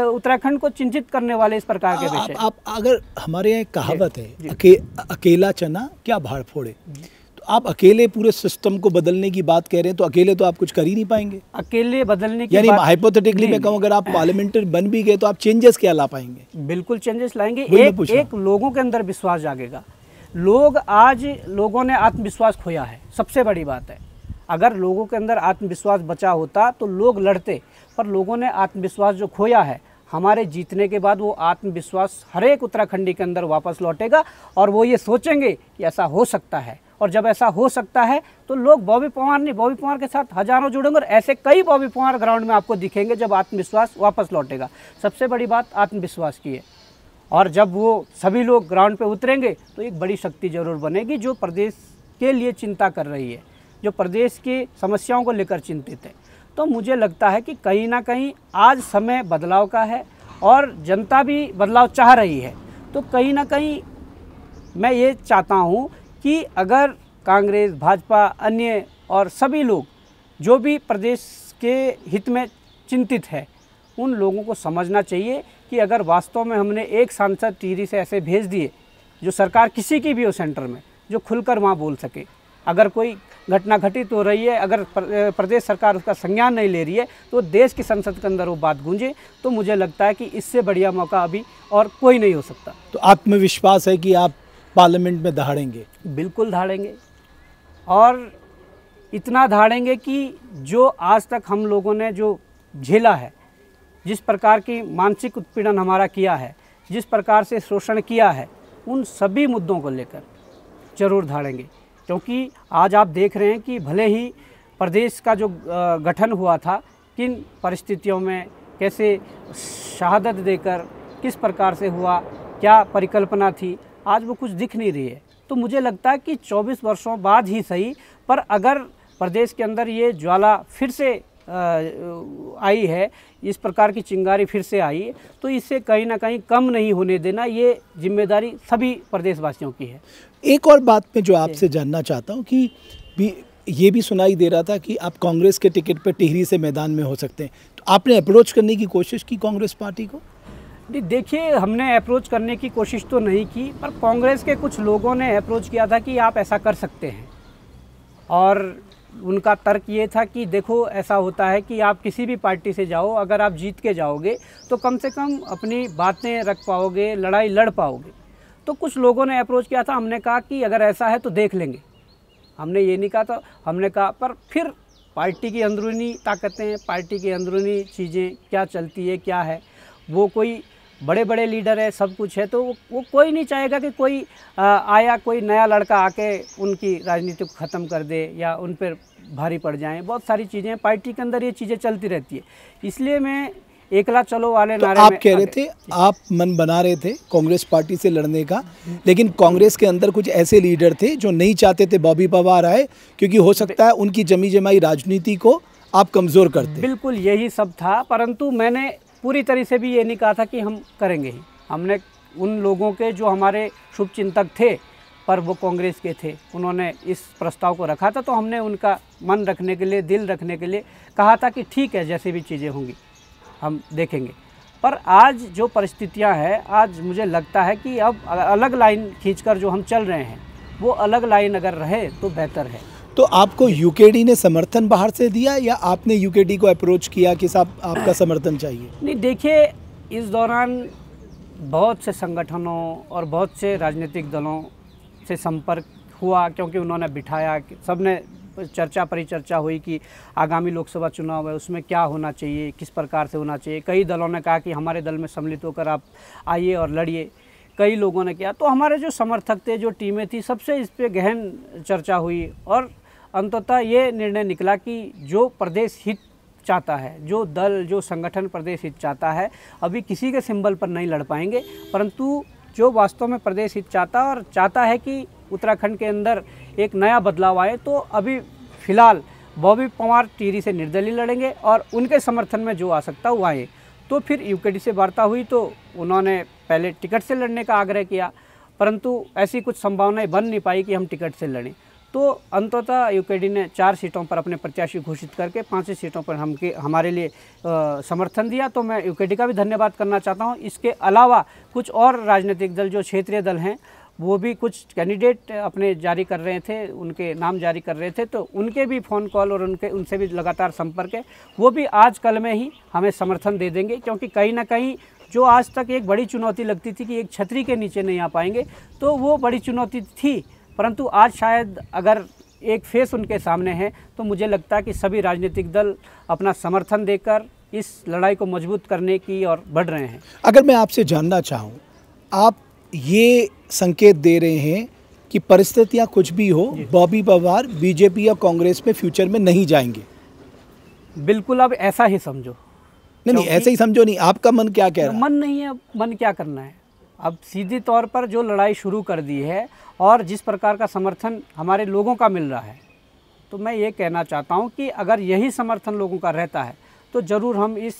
उत्तराखंड को चिंतित करने वाले इस प्रकार के विषय आप, आप अगर हमारे यहाँ कहावत है अके, अकेला चना क्या भाड़ फोड़े आप अकेले पूरे सिस्टम को बदलने की बात कह रहे हैं तो अकेले तो आप कुछ कर ही नहीं पाएंगे अकेले बदलने की यानी हाइपोथेटिकली मैं कहूँ अगर आप पार्लियामेंटरी बन भी गए तो आप चेंजेस क्या ला पाएंगे बिल्कुल चेंजेस लाएंगे एक, एक लोगों के अंदर विश्वास जागेगा लोग आज लोगों ने आत्मविश्वास खोया है सबसे बड़ी बात है अगर लोगों के अंदर आत्मविश्वास बचा होता तो लोग लड़ते पर लोगों ने आत्मविश्वास जो खोया है हमारे जीतने के बाद वो आत्मविश्वास हर एक उत्तराखंडी के अंदर वापस लौटेगा और वो ये सोचेंगे कि ऐसा हो सकता है और जब ऐसा हो सकता है तो लोग बॉबी पवार नहीं बॉबी पवार के साथ हजारों जुड़ेंगे और ऐसे कई बॉबी पवार ग्राउंड में आपको दिखेंगे जब आत्मविश्वास वापस लौटेगा सबसे बड़ी बात आत्मविश्वास की है और जब वो सभी लोग ग्राउंड पर उतरेंगे तो एक बड़ी शक्ति जरूर बनेगी जो प्रदेश के लिए चिंता कर रही है जो प्रदेश की समस्याओं को लेकर चिंतित है तो मुझे लगता है कि कहीं ना कहीं आज समय बदलाव का है और जनता भी बदलाव चाह रही है तो कहीं ना कहीं मैं ये चाहता हूँ कि अगर कांग्रेस भाजपा अन्य और सभी लोग जो भी प्रदेश के हित में चिंतित है उन लोगों को समझना चाहिए कि अगर वास्तव में हमने एक सांसद टिहरी से ऐसे भेज दिए जो सरकार किसी की भी हो सेंटर में जो खुलकर वहाँ बोल सके अगर कोई घटना घटित हो रही है अगर प्रदेश सरकार उसका संज्ञान नहीं ले रही है तो देश की संसद के अंदर वो बात गूंजे तो मुझे लगता है कि इससे बढ़िया मौका अभी और कोई नहीं हो सकता तो आत्मविश्वास है कि आप पार्लियामेंट में धाड़ेंगे बिल्कुल धाड़ेंगे और इतना धाड़ेंगे कि जो आज तक हम लोगों ने जो झेला है जिस प्रकार की मानसिक उत्पीड़न हमारा किया है जिस प्रकार से शोषण किया है उन सभी मुद्दों को लेकर जरूर धाड़ेंगे क्योंकि आज आप देख रहे हैं कि भले ही प्रदेश का जो गठन हुआ था किन परिस्थितियों में कैसे शहादत देकर किस प्रकार से हुआ क्या परिकल्पना थी आज वो कुछ दिख नहीं रही है तो मुझे लगता है कि 24 वर्षों बाद ही सही पर अगर प्रदेश के अंदर ये ज्वाला फिर से आई है इस प्रकार की चिंगारी फिर से आई तो इससे कहीं ना कहीं कम नहीं होने देना ये जिम्मेदारी सभी प्रदेशवासियों की है एक और बात में जो आपसे जानना चाहता हूँ कि भी ये भी सुनाई दे रहा था कि आप कांग्रेस के टिकट पर टिहरी से मैदान में हो सकते हैं तो आपने अप्रोच करने की कोशिश की कांग्रेस पार्टी को देखिए हमने अप्रोच करने की कोशिश तो नहीं की पर कांग्रेस के कुछ लोगों ने अप्रोच किया था कि आप ऐसा कर सकते हैं और उनका तर्क ये था कि देखो ऐसा होता है कि आप किसी भी पार्टी से जाओ अगर आप जीत के जाओगे तो कम से कम अपनी बातें रख पाओगे लड़ाई लड़ पाओगे तो कुछ लोगों ने अप्रोच किया था हमने कहा कि अगर ऐसा है तो देख लेंगे हमने ये नहीं कहा तो हमने कहा पर फिर पार्टी की अंदरूनी ताकतें पार्टी की अंदरूनी चीज़ें क्या चलती है क्या है वो कोई बड़े बड़े लीडर है सब कुछ है तो वो, वो कोई नहीं चाहेगा कि कोई आ, आया कोई नया लड़का आके उनकी राजनीति को ख़त्म कर दे या उन पर भारी पड़ जाए बहुत सारी चीज़ें पार्टी के अंदर ये चीज़ें चलती रहती है इसलिए मैं एकला चलो वाले तो आप कह रहे थे आप मन बना रहे थे कांग्रेस पार्टी से लड़ने का लेकिन कांग्रेस के अंदर कुछ ऐसे लीडर थे जो नहीं चाहते थे बॉबी पवार आए क्योंकि हो सकता है उनकी जमी जमाई राजनीति को आप कमज़ोर करते बिल्कुल यही सब था परंतु मैंने पूरी तरह से भी ये नहीं कहा था कि हम करेंगे ही हमने उन लोगों के जो हमारे शुभचिंतक थे पर वो कांग्रेस के थे उन्होंने इस प्रस्ताव को रखा था तो हमने उनका मन रखने के लिए दिल रखने के लिए कहा था कि ठीक है जैसे भी चीज़ें होंगी हम देखेंगे पर आज जो परिस्थितियां हैं आज मुझे लगता है कि अब अलग लाइन खींचकर जो हम चल रहे हैं वो अलग लाइन अगर रहे तो बेहतर है तो आपको यूकेडी ने समर्थन बाहर से दिया या आपने यूकेडी को अप्रोच किया कि साहब आपका समर्थन चाहिए नहीं देखिए इस दौरान बहुत से संगठनों और बहुत से राजनीतिक दलों से संपर्क हुआ क्योंकि उन्होंने बिठाया सब ने चर्चा परिचर्चा हुई कि आगामी लोकसभा चुनाव है उसमें क्या होना चाहिए किस प्रकार से होना चाहिए कई दलों ने कहा कि हमारे दल में सम्मिलित होकर आप आइए और लड़िए कई लोगों ने किया तो हमारे जो समर्थक थे जो टीमें थी सबसे इस पर गहन चर्चा हुई और अंततः ये निर्णय निकला कि जो प्रदेश हित चाहता है जो दल जो संगठन प्रदेश हित चाहता है अभी किसी के सिंबल पर नहीं लड़ पाएंगे परंतु जो वास्तव में प्रदेश हित चाहता और चाहता है कि उत्तराखंड के अंदर एक नया बदलाव आए तो अभी फिलहाल बॉबी पवार टीरी से निर्दलीय लड़ेंगे और उनके समर्थन में जो आ सकता वो आए तो फिर यूकेडी से वार्ता हुई तो उन्होंने पहले टिकट से लड़ने का आग्रह किया परंतु ऐसी कुछ संभावनाएं बन नहीं पाई कि हम टिकट से लड़ें तो अंततः यूकेडी ने चार सीटों पर अपने प्रत्याशी घोषित करके पाँच सीटों पर हम के हमारे लिए समर्थन दिया तो मैं यूकेडी का भी धन्यवाद करना चाहता हूँ इसके अलावा कुछ और राजनीतिक दल जो क्षेत्रीय दल हैं वो भी कुछ कैंडिडेट अपने जारी कर रहे थे उनके नाम जारी कर रहे थे तो उनके भी फ़ोन कॉल और उनके उनसे भी लगातार संपर्क है वो भी आज कल में ही हमें समर्थन दे देंगे क्योंकि कहीं ना कहीं जो आज तक एक बड़ी चुनौती लगती थी कि एक छतरी के नीचे नहीं आ पाएंगे तो वो बड़ी चुनौती थी परंतु आज शायद अगर एक फेस उनके सामने है तो मुझे लगता है कि सभी राजनीतिक दल अपना समर्थन देकर इस लड़ाई को मजबूत करने की और बढ़ रहे हैं अगर मैं आपसे जानना चाहूँ आप ये संकेत दे रहे हैं कि परिस्थितियाँ कुछ भी हो बॉबी पवार बीजेपी या कांग्रेस में फ्यूचर में नहीं जाएंगे बिल्कुल अब ऐसा ही समझो नहीं नहीं ऐसे ही समझो नहीं आपका मन क्या कह रहा है मन नहीं है मन क्या करना है अब सीधे तौर पर जो लड़ाई शुरू कर दी है और जिस प्रकार का समर्थन हमारे लोगों का मिल रहा है तो मैं ये कहना चाहता हूँ कि अगर यही समर्थन लोगों का रहता है तो ज़रूर हम इस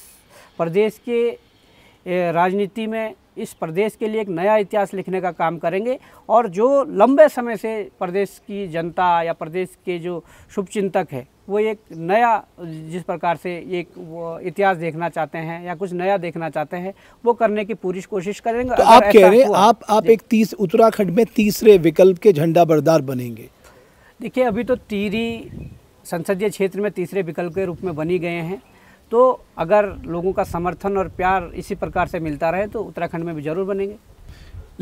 प्रदेश के राजनीति में इस प्रदेश के लिए एक नया इतिहास लिखने का काम करेंगे और जो लंबे समय से प्रदेश की जनता या प्रदेश के जो शुभचिंतक है वो एक नया जिस प्रकार से एक इतिहास देखना चाहते हैं या कुछ नया देखना चाहते हैं वो करने की पूरी कोशिश करेंगे तो आप कह रहे हैं आप आप एक तीस उत्तराखंड में तीसरे विकल्प के झंडा बरदार बनेंगे देखिए अभी तो टीरी संसदीय क्षेत्र में तीसरे विकल्प के रूप में बनी गए हैं तो अगर लोगों का समर्थन और प्यार इसी प्रकार से मिलता रहे तो उत्तराखंड में भी जरूर बनेंगे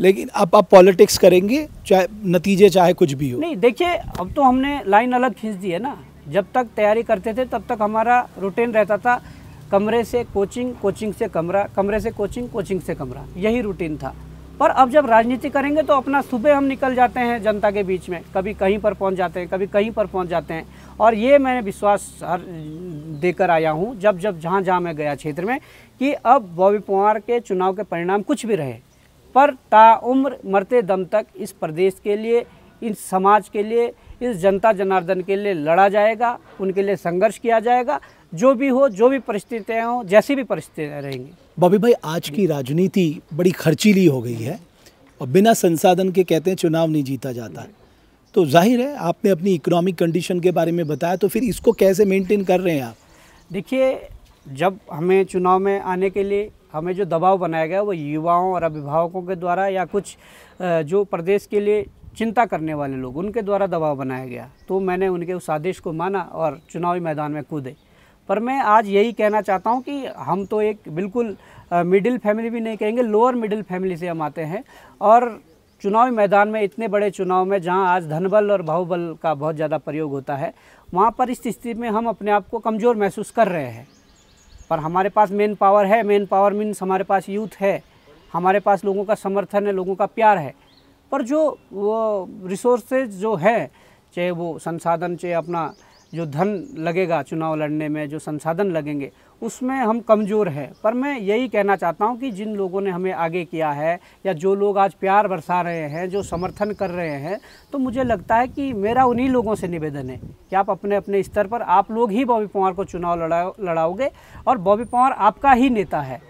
लेकिन अब आप पॉलिटिक्स करेंगे चाहे नतीजे चाहे कुछ भी हो नहीं देखिए अब तो हमने लाइन अलग खींच दी है ना जब तक तैयारी करते थे तब तक हमारा रूटीन रहता था कमरे से कोचिंग कोचिंग से कमरा कमरे से कोचिंग कोचिंग से कमरा यही रूटीन था पर अब जब राजनीति करेंगे तो अपना सुबह हम निकल जाते हैं जनता के बीच में कभी कहीं पर पहुंच जाते हैं कभी कहीं पर पहुंच जाते हैं और ये मैं विश्वास हर देकर आया हूँ जब जब जहाँ जहाँ मैं गया क्षेत्र में कि अब बॉबी पवार के चुनाव के परिणाम कुछ भी रहे पर ताउम्र मरते दम तक इस प्रदेश के लिए इस समाज के लिए इस जनता जनार्दन के लिए लड़ा जाएगा उनके लिए संघर्ष किया जाएगा जो भी हो जो भी परिस्थितियाँ हों जैसी भी परिस्थितियाँ रहेंगी बॉबी भाई आज की राजनीति बड़ी खर्चीली हो गई है और बिना संसाधन के कहते हैं चुनाव नहीं जीता जाता तो जाहिर है आपने अपनी इकोनॉमिक कंडीशन के बारे में बताया तो फिर इसको कैसे मेंटेन कर रहे हैं आप देखिए जब हमें चुनाव में आने के लिए हमें जो दबाव बनाया गया वो युवाओं और अभिभावकों के द्वारा या कुछ जो प्रदेश के लिए चिंता करने वाले लोग उनके द्वारा दबाव बनाया गया तो मैंने उनके उस आदेश को माना और चुनावी मैदान में कूदे पर मैं आज यही कहना चाहता हूँ कि हम तो एक बिल्कुल मिडिल फैमिली भी नहीं कहेंगे लोअर मिडिल फैमिली से हम आते हैं और चुनावी मैदान में इतने बड़े चुनाव में जहां आज धनबल और बाहुबल का बहुत ज़्यादा प्रयोग होता है वहां पर इस स्थिति में हम अपने आप को कमज़ोर महसूस कर रहे हैं पर हमारे पास मेन पावर है मेन पावर मीन्स हमारे पास यूथ है हमारे पास लोगों का समर्थन है लोगों का प्यार है पर जो रिसोर्सेज जो है चाहे वो संसाधन चाहे अपना जो धन लगेगा चुनाव लड़ने में जो संसाधन लगेंगे उसमें हम कमज़ोर हैं पर मैं यही कहना चाहता हूं कि जिन लोगों ने हमें आगे किया है या जो लोग आज प्यार बरसा रहे हैं जो समर्थन कर रहे हैं तो मुझे लगता है कि मेरा उन्हीं लोगों से निवेदन है कि आप अपने अपने स्तर पर आप लोग ही बॉबी पंवार को चुनाव लड़ा लड़ाओगे और बॉबी पंवार आपका ही नेता है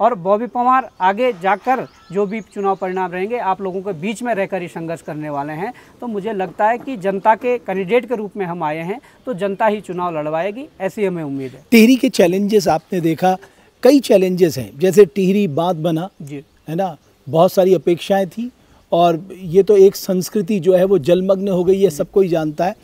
और बॉबी पवार आगे जाकर जो भी चुनाव परिणाम रहेंगे आप लोगों के बीच में रहकर ही संघर्ष करने वाले हैं तो मुझे लगता है कि जनता के कैंडिडेट के रूप में हम आए हैं तो जनता ही चुनाव लड़वाएगी ऐसी हमें उम्मीद है टिहरी के चैलेंजेस आपने देखा कई चैलेंजेस हैं जैसे टिहरी बात बना जी है ना बहुत सारी अपेक्षाएँ थी और ये तो एक संस्कृति जो है वो जलमग्न हो गई है सबको ही जानता है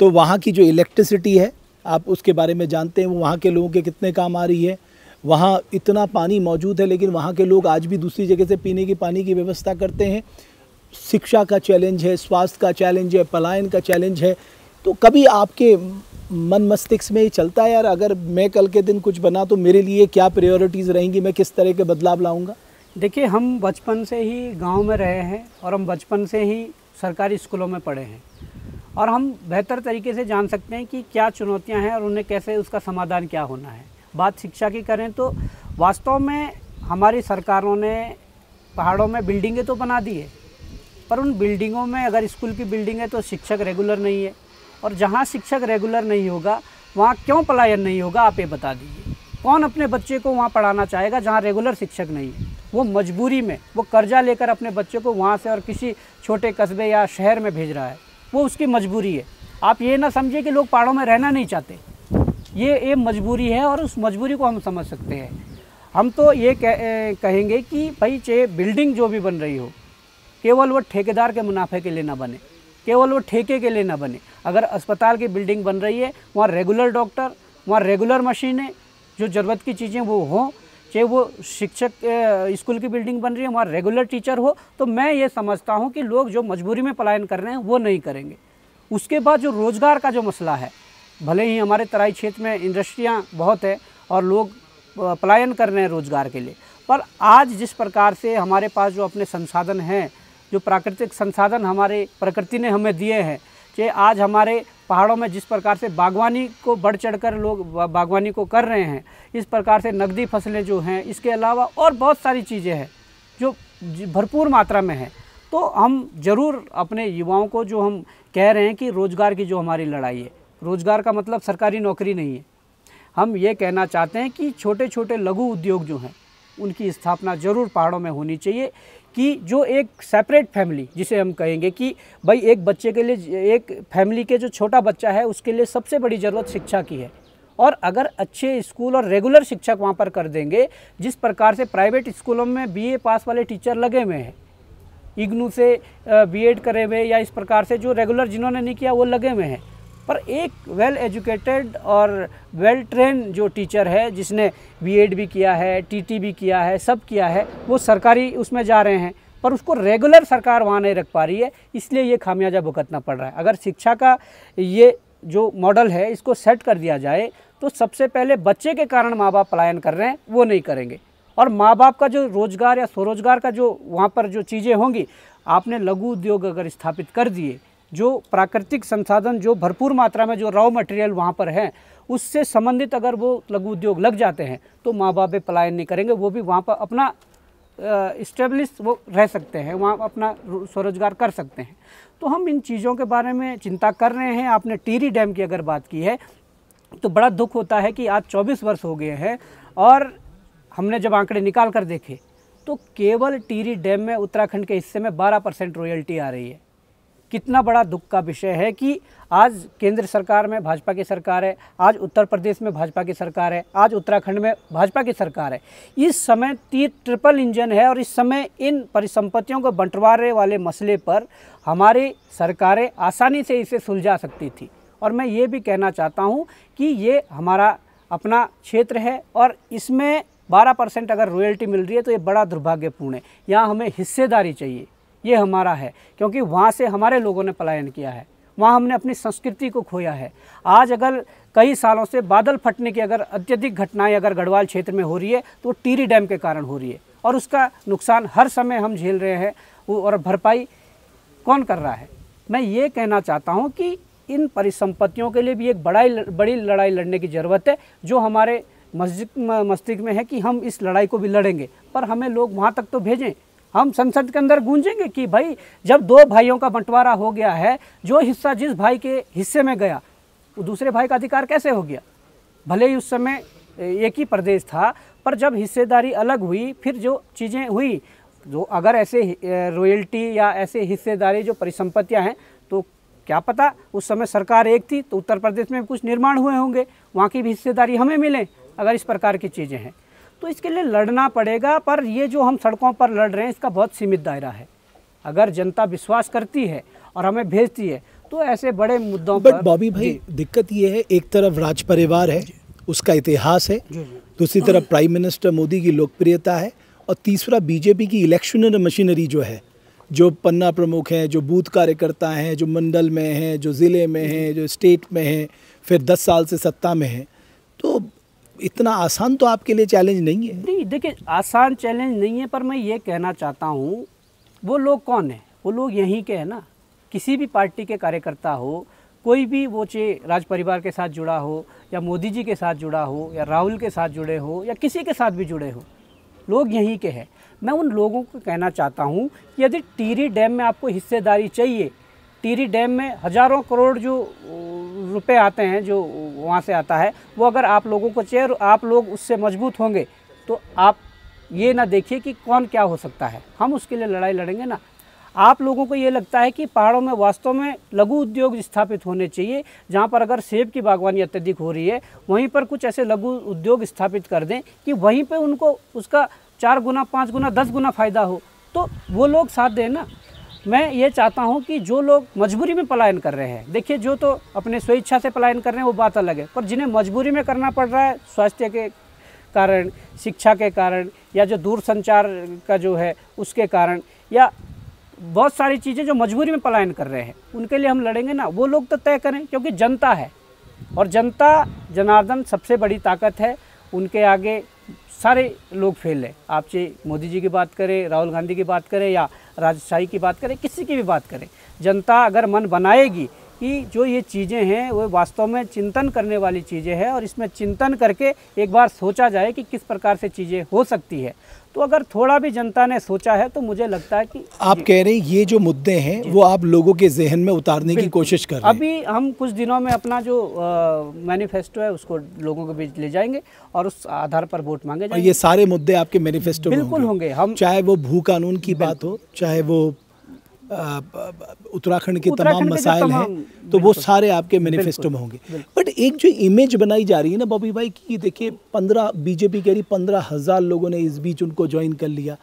तो वहाँ की जो इलेक्ट्रिसिटी है आप उसके बारे में जानते हैं वो वहाँ के लोगों के कितने काम आ रही है वहाँ इतना पानी मौजूद है लेकिन वहाँ के लोग आज भी दूसरी जगह से पीने की पानी की व्यवस्था करते हैं शिक्षा का चैलेंज है स्वास्थ्य का चैलेंज है पलायन का चैलेंज है तो कभी आपके मन मस्तिष्क में ये चलता है यार अगर मैं कल के दिन कुछ बना तो मेरे लिए क्या प्रायोरिटीज़ रहेंगी मैं किस तरह के बदलाव लाऊंगा देखिए हम बचपन से ही गांव में रहे हैं और हम बचपन से ही सरकारी स्कूलों में पढ़े हैं और हम बेहतर तरीके से जान सकते हैं कि क्या चुनौतियां हैं और उन्हें कैसे उसका समाधान क्या होना है बात शिक्षा की करें तो वास्तव में हमारी सरकारों ने पहाड़ों में बिल्डिंगें तो बना दी है पर उन बिल्डिंगों में अगर स्कूल की बिल्डिंग है तो शिक्षक रेगुलर नहीं है और जहाँ शिक्षक रेगुलर नहीं होगा वहाँ क्यों पलायन नहीं होगा आप ये बता दीजिए कौन अपने बच्चे को वहाँ पढ़ाना चाहेगा जहाँ रेगुलर शिक्षक नहीं है वो मजबूरी में वो कर्जा लेकर अपने बच्चे को वहाँ से और किसी छोटे कस्बे या शहर में भेज रहा है वो उसकी मजबूरी है आप ये ना समझिए कि लोग पहाड़ों में रहना नहीं चाहते ये ये मजबूरी है और उस मजबूरी को हम समझ सकते हैं हम तो ये कह, कहेंगे कि भाई चाहे बिल्डिंग जो भी बन रही हो केवल वो ठेकेदार के मुनाफे के लिए ना बने केवल वो ठेके के लिए ना बने अगर अस्पताल की बिल्डिंग बन रही है वहाँ रेगुलर डॉक्टर वहाँ रेगुलर मशीनें जो ज़रूरत की चीज़ें वो हों चाहे वो शिक्षक स्कूल की बिल्डिंग बन रही है वहाँ रेगुलर टीचर हो तो मैं ये समझता हूँ कि लोग जो मजबूरी में पलायन कर रहे हैं वो नहीं करेंगे उसके बाद जो रोज़गार का जो मसला है भले ही हमारे तराई क्षेत्र में इंडस्ट्रियाँ बहुत है और लोग पलायन कर रहे हैं रोज़गार के लिए पर आज जिस प्रकार से हमारे पास जो अपने संसाधन हैं जो प्राकृतिक संसाधन हमारे प्रकृति ने हमें दिए हैं कि आज हमारे पहाड़ों में जिस प्रकार से बागवानी को बढ़ चढ़ कर लोग बागवानी को कर रहे हैं इस प्रकार से नकदी फसलें जो हैं इसके अलावा और बहुत सारी चीज़ें हैं जो भरपूर मात्रा में है तो हम ज़रूर अपने युवाओं को जो हम कह रहे हैं कि रोज़गार की जो हमारी लड़ाई है रोज़गार का मतलब सरकारी नौकरी नहीं है हम ये कहना चाहते हैं कि छोटे छोटे लघु उद्योग जो हैं उनकी स्थापना ज़रूर पहाड़ों में होनी चाहिए कि जो एक सेपरेट फैमिली जिसे हम कहेंगे कि भाई एक बच्चे के लिए एक फैमिली के जो छोटा बच्चा है उसके लिए सबसे बड़ी ज़रूरत शिक्षा की है और अगर अच्छे स्कूल और रेगुलर शिक्षक वहाँ पर कर देंगे जिस प्रकार से प्राइवेट स्कूलों में बी पास वाले टीचर लगे हुए हैं इग्नू से एड करे हुए या इस प्रकार से जो रेगुलर जिन्होंने नहीं किया वो लगे हुए हैं पर एक वेल एजुकेटेड और वेल ट्रेन जो टीचर है जिसने बीएड भी किया है टीटी भी किया है सब किया है वो सरकारी उसमें जा रहे हैं पर उसको रेगुलर सरकार वहाँ नहीं रख पा रही है इसलिए ये खामियाजा भुगतना पड़ रहा है अगर शिक्षा का ये जो मॉडल है इसको सेट कर दिया जाए तो सबसे पहले बच्चे के कारण माँ बाप पलायन कर रहे हैं वो नहीं करेंगे और माँ बाप का जो रोज़गार या स्वरोजगार का जो वहाँ पर जो चीज़ें होंगी आपने लघु उद्योग अगर स्थापित कर दिए जो प्राकृतिक संसाधन जो भरपूर मात्रा में जो रॉ मटेरियल वहाँ पर हैं उससे संबंधित अगर वो लघु उद्योग लग जाते हैं तो माँ बाप पलायन नहीं करेंगे वो भी वहाँ पर अपना इस्टेब्लिश वो रह सकते हैं वहाँ अपना स्वरोजगार कर सकते हैं तो हम इन चीज़ों के बारे में चिंता कर रहे हैं आपने टीरी डैम की अगर बात की है तो बड़ा दुख होता है कि आज 24 वर्ष हो गए हैं और हमने जब आंकड़े निकाल कर देखे तो केवल टीरी डैम में उत्तराखंड के हिस्से में 12 परसेंट रॉयल्टी आ रही है कितना बड़ा दुख का विषय है कि आज केंद्र सरकार में भाजपा की सरकार है आज उत्तर प्रदेश में भाजपा की सरकार है आज उत्तराखंड में भाजपा की सरकार है इस समय ती ट्रिपल इंजन है और इस समय इन परिसंपत्तियों को बंटवारे वाले मसले पर हमारी सरकारें आसानी से इसे सुलझा सकती थी और मैं ये भी कहना चाहता हूँ कि ये हमारा अपना क्षेत्र है और इसमें 12 परसेंट अगर रॉयल्टी मिल रही है तो ये बड़ा दुर्भाग्यपूर्ण है यहाँ हमें हिस्सेदारी चाहिए ये हमारा है क्योंकि वहाँ से हमारे लोगों ने पलायन किया है वहाँ हमने अपनी संस्कृति को खोया है आज अगर कई सालों से बादल फटने की अगर अत्यधिक घटनाएं अगर गढ़वाल क्षेत्र में हो रही है तो टीरी डैम के कारण हो रही है और उसका नुकसान हर समय हम झेल रहे हैं और भरपाई कौन कर रहा है मैं ये कहना चाहता हूँ कि इन परिसंपत्तियों के लिए भी एक बड़ा बड़ी लड़ाई लड़ने की ज़रूरत है जो हमारे मस्जिद मस्तिष्क में है कि हम इस लड़ाई को भी लड़ेंगे पर हमें लोग वहाँ तक तो भेजें हम संसद के अंदर गूंजेंगे कि भाई जब दो भाइयों का बंटवारा हो गया है जो हिस्सा जिस भाई के हिस्से में गया वो दूसरे भाई का अधिकार कैसे हो गया भले ही उस समय एक ही प्रदेश था पर जब हिस्सेदारी अलग हुई फिर जो चीज़ें हुई जो अगर ऐसे रॉयल्टी या ऐसे हिस्सेदारी जो परिसंपत्तियां हैं तो क्या पता उस समय सरकार एक थी तो उत्तर प्रदेश में कुछ निर्माण हुए होंगे वहाँ की भी हिस्सेदारी हमें मिले अगर इस प्रकार की चीज़ें हैं तो इसके लिए लड़ना पड़ेगा पर ये जो हम सड़कों पर लड़ रहे हैं इसका बहुत सीमित दायरा है अगर जनता विश्वास करती है और हमें भेजती है तो ऐसे बड़े मुद्दों बट बॉबी भाई दिक्कत ये है एक तरफ राज परिवार है उसका इतिहास है दूसरी हाँ। तरफ प्राइम मिनिस्टर मोदी की लोकप्रियता है और तीसरा बीजेपी की इलेक्शनर मशीनरी जो है जो पन्ना प्रमुख हैं जो बूथ कार्यकर्ता हैं जो मंडल में हैं जो ज़िले में हैं जो स्टेट में हैं फिर दस साल से सत्ता में हैं तो इतना आसान तो आपके लिए चैलेंज नहीं है नहीं देखिए आसान चैलेंज नहीं है पर मैं ये कहना चाहता हूँ वो लोग कौन है वो लोग यहीं के हैं ना किसी भी पार्टी के कार्यकर्ता हो कोई भी वो चाहे राज परिवार के साथ जुड़ा हो या मोदी जी के साथ जुड़ा हो या राहुल के साथ जुड़े हो या किसी के साथ भी जुड़े हो लोग यहीं के हैं मैं उन लोगों को कहना चाहता हूँ कि यदि टीरी डैम में आपको हिस्सेदारी चाहिए टीरी डैम में हज़ारों करोड़ जो रुपए आते हैं जो वहाँ से आता है वो अगर आप लोगों को चेयर आप लोग उससे मजबूत होंगे तो आप ये ना देखिए कि कौन क्या हो सकता है हम उसके लिए लड़ाई लड़ेंगे ना आप लोगों को ये लगता है कि पहाड़ों में वास्तव में लघु उद्योग स्थापित होने चाहिए जहाँ पर अगर सेब की बागवानी अत्यधिक हो रही है वहीं पर कुछ ऐसे लघु उद्योग स्थापित कर दें कि वहीं पर उनको उसका चार गुना पाँच गुना दस गुना फ़ायदा हो तो वो लोग साथ दें ना मैं ये चाहता हूँ कि जो लोग मजबूरी में पलायन कर रहे हैं देखिए जो तो अपने स्वेच्छा से पलायन कर रहे हैं वो बात अलग है पर जिन्हें मजबूरी में करना पड़ रहा है स्वास्थ्य के कारण शिक्षा के कारण या जो दूर संचार का जो है उसके कारण या बहुत सारी चीज़ें जो मजबूरी में पलायन कर रहे हैं उनके लिए हम लड़ेंगे ना वो लोग तो तय करें क्योंकि जनता है और जनता जनार्दन सबसे बड़ी ताकत है उनके आगे सारे लोग फेल हैं आप चाहे मोदी जी की बात करें राहुल गांधी की बात करें या राजशाही की बात करें किसी की भी बात करें जनता अगर मन बनाएगी कि जो ये चीज़ें हैं वो वास्तव में चिंतन करने वाली चीज़ें हैं और इसमें चिंतन करके एक बार सोचा जाए कि किस प्रकार से चीज़ें हो सकती है तो अगर थोड़ा भी जनता ने सोचा है तो मुझे लगता है कि आप कह रहे हैं ये जो मुद्दे हैं वो आप लोगों के जहन में उतारने की कोशिश कर रहे हैं अभी हम कुछ दिनों में अपना जो मैनिफेस्टो है उसको लोगों के बीच ले जाएंगे और उस आधार पर वोट मांगे और ये सारे मुद्दे आपके मैनिफेस्टो बिल्कुल होंगे हम चाहे वो भू कानून की बात हो चाहे वो उत्तराखंड के तमाम मसाइल हैं तो वो सारे आपके मैनिफेस्टो में होंगे बट एक जो इमेज बनाई जा रही है ना बॉबी भाई की देखिए पंद्रह बीजेपी कह रही पंद्रह हज़ार लोगों ने इस बीच उनको ज्वाइन कर लिया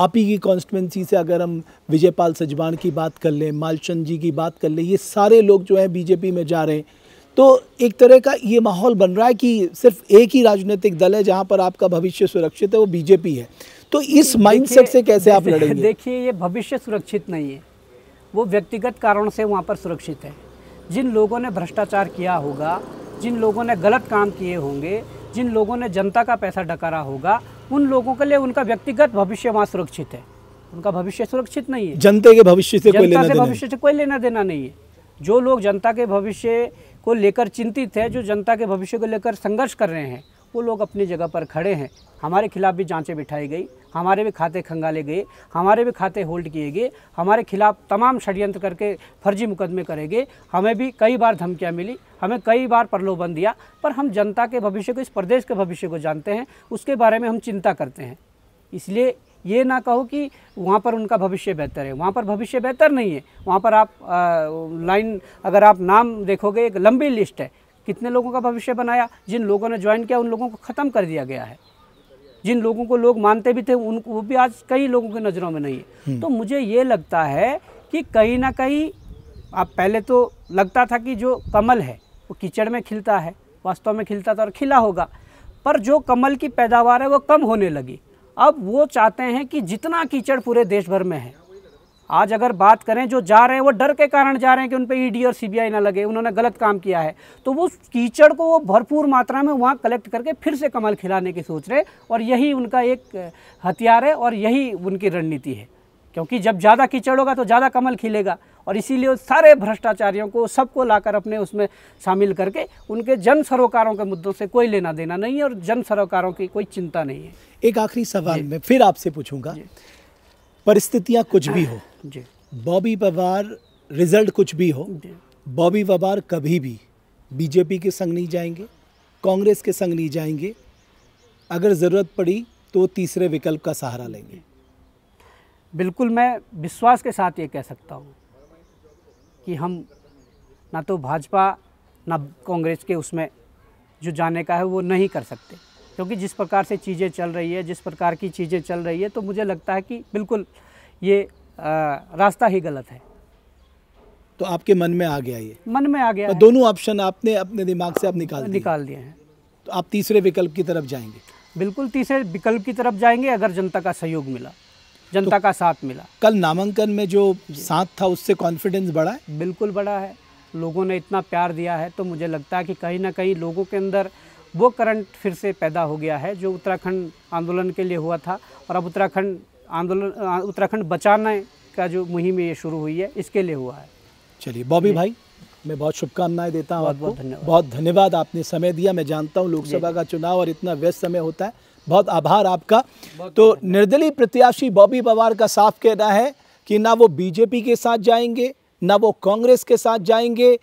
आप ही की कॉन्स्टिटेंसी से अगर हम विजयपाल सजवान की बात कर लें मालचंद जी की बात कर लें ये सारे लोग जो हैं बीजेपी में जा रहे हैं तो एक तरह का ये माहौल बन रहा है कि सिर्फ एक ही राजनीतिक दल है जहाँ पर आपका भविष्य सुरक्षित है वो बीजेपी है तो इस माइंडसेट से कैसे आप लड़ेंगे देखिए ये भविष्य सुरक्षित नहीं है वो व्यक्तिगत कारण से वहाँ पर सुरक्षित है जिन लोगों ने भ्रष्टाचार किया होगा जिन लोगों ने गलत काम किए होंगे जिन लोगों ने जनता का पैसा डकारा होगा उन लोगों के लिए उनका व्यक्तिगत भविष्य वहाँ सुरक्षित है उनका भविष्य सुरक्षित नहीं है जनता के भविष्य से कोई लेना से भविष्य से कोई लेना देना नहीं है जो लोग जनता के भविष्य को लेकर चिंतित है जो जनता के भविष्य को लेकर संघर्ष कर रहे हैं वो लोग अपनी जगह पर खड़े हैं हमारे खिलाफ़ भी जांचें बिठाई गई हमारे भी खाते खंगाले गए हमारे भी खाते होल्ड किए गए हमारे खिलाफ़ तमाम षडयंत्र करके फर्जी मुकदमे करे गए हमें भी कई बार धमकियाँ मिली हमें कई बार प्रलोभन दिया पर हम जनता के भविष्य को इस प्रदेश के भविष्य को जानते हैं उसके बारे में हम चिंता करते हैं इसलिए ये ना कहो कि वहाँ पर उनका भविष्य बेहतर है वहाँ पर भविष्य बेहतर नहीं है वहाँ पर आप लाइन अगर आप नाम देखोगे एक लंबी लिस्ट है कितने लोगों का भविष्य बनाया जिन लोगों ने ज्वाइन किया उन लोगों को ख़त्म कर दिया गया है जिन लोगों को लोग मानते भी थे उनको वो भी आज कई लोगों की नज़रों में नहीं है हम्म। तो मुझे ये लगता है कि कहीं ना कहीं आप पहले तो लगता था कि जो कमल है वो कीचड़ में खिलता है वास्तव में खिलता था और खिला होगा पर जो कमल की पैदावार है वो कम होने लगी अब वो चाहते हैं कि जितना कीचड़ पूरे देश भर में है आज अगर बात करें जो जा रहे हैं वो डर के कारण जा रहे हैं कि उन पर ईडी e और सीबीआई ना लगे उन्होंने गलत काम किया है तो वो कीचड़ को वो भरपूर मात्रा में वहाँ कलेक्ट करके फिर से कमल खिलाने की सोच रहे और यही उनका एक हथियार है और यही उनकी रणनीति है क्योंकि जब ज़्यादा कीचड़ होगा तो ज़्यादा कमल खिलेगा और इसीलिए सारे भ्रष्टाचारियों को सबको लाकर अपने उसमें शामिल करके उनके जन सरोकारों के मुद्दों से कोई लेना देना नहीं है और जन सरोकारों की कोई चिंता नहीं है एक आखिरी सवाल मैं फिर आपसे पूछूंगा परिस्थितियाँ कुछ भी हाँ, हो बॉबी पवार रिजल्ट कुछ भी हो बॉबी पवार कभी भी बीजेपी के संग नहीं जाएंगे कांग्रेस के संग नहीं जाएंगे अगर ज़रूरत पड़ी तो तीसरे विकल्प का सहारा लेंगे बिल्कुल मैं विश्वास के साथ ये कह सकता हूँ कि हम ना तो भाजपा ना कांग्रेस के उसमें जो जाने का है वो नहीं कर सकते क्योंकि जिस प्रकार से चीज़ें चल रही है जिस प्रकार की चीज़ें चल रही है तो मुझे लगता है कि बिल्कुल ये रास्ता ही गलत है तो आपके मन में आ गया ये मन में आ गया तो दोनों ऑप्शन आपने अपने दिमाग से आप निकाल निकाल दिए हैं तो आप तीसरे विकल्प की तरफ जाएंगे बिल्कुल तीसरे विकल्प की तरफ जाएंगे अगर जनता का सहयोग मिला जनता तो का साथ मिला कल नामांकन में जो साथ था उससे कॉन्फिडेंस बढ़ा है बिल्कुल बढ़ा है लोगों ने इतना प्यार दिया है तो मुझे लगता है कि कहीं ना कहीं लोगों के अंदर वो करंट फिर से पैदा हो गया है जो उत्तराखंड आंदोलन के लिए हुआ था और अब उत्तराखंड आंदोलन उत्तराखंड बचाने का जो मुहिम ये शुरू हुई है इसके लिए हुआ है चलिए बॉबी भाई मैं बहुत शुभकामनाएं देता हूँ बहुत धन्यवाद बहुत धन्यवाद आपने समय दिया मैं जानता हूँ लोकसभा का चुनाव और इतना व्यस्त समय होता है बहुत आभार आपका बहुत तो निर्दलीय प्रत्याशी बॉबी पवार का साफ कहना है कि ना वो बीजेपी के साथ जाएंगे ना वो कांग्रेस के साथ जाएंगे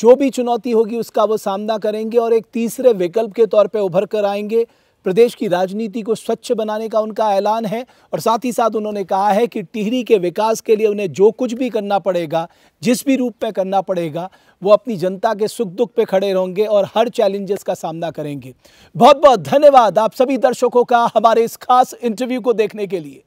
जो भी चुनौती होगी उसका वो सामना करेंगे और एक तीसरे विकल्प के तौर पर उभर कर आएंगे प्रदेश की राजनीति को स्वच्छ बनाने का उनका ऐलान है और साथ ही साथ उन्होंने कहा है कि टिहरी के विकास के लिए उन्हें जो कुछ भी करना पड़ेगा जिस भी रूप में करना पड़ेगा वो अपनी जनता के सुख दुख पे खड़े रहेंगे और हर चैलेंजेस का सामना करेंगे बहुत बहुत धन्यवाद आप सभी दर्शकों का हमारे इस खास इंटरव्यू को देखने के लिए